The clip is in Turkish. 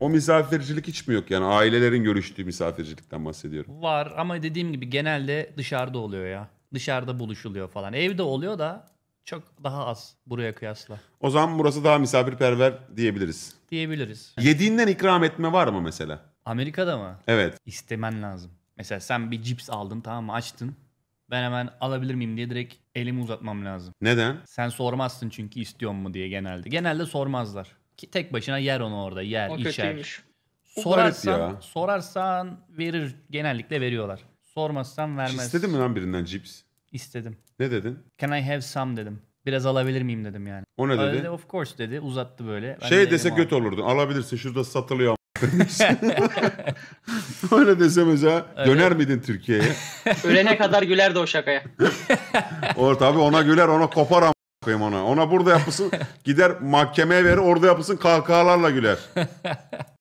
O misafircilik hiç mi yok yani? Ailelerin görüştüğü misafircilikten bahsediyorum. Var ama dediğim gibi genelde dışarıda oluyor ya. Dışarıda buluşuluyor falan. Evde oluyor da çok daha az buraya kıyasla O zaman burası daha misafirperver diyebiliriz. diyebiliriz. Yediğinden ikram etme var mı mesela? Amerika'da mı? Evet. İstemen lazım. Mesela sen bir cips aldın tamam mı açtın. Ben hemen alabilir miyim diye direkt elimi uzatmam lazım. Neden? Sen sormazsın çünkü istiyor mu diye genelde. Genelde sormazlar. Ki tek başına yer onu orada. Yer, o içer. Kötüymüş. Sorarsan, sorarsan verir. Genellikle veriyorlar. Sormazsan vermez. Hiç istedin mi lan birinden cips? İstedim. Ne dedin? Can I have some dedim. Biraz alabilir miyim dedim yani. O ne dedi? dedi of course dedi. Uzattı böyle. Ben şey de dese kötü olurdu. Alabilirsin şurada satılıyor. Öyle dese mesela Öyle. döner miydin Türkiye'ye? Ölene kadar gülerdi o şakaya. Or tabii ona güler ona kopar ama koyayım ona. Ona burada yapısın gider mahkemeye verir orada yapısın kahkahalarla güler.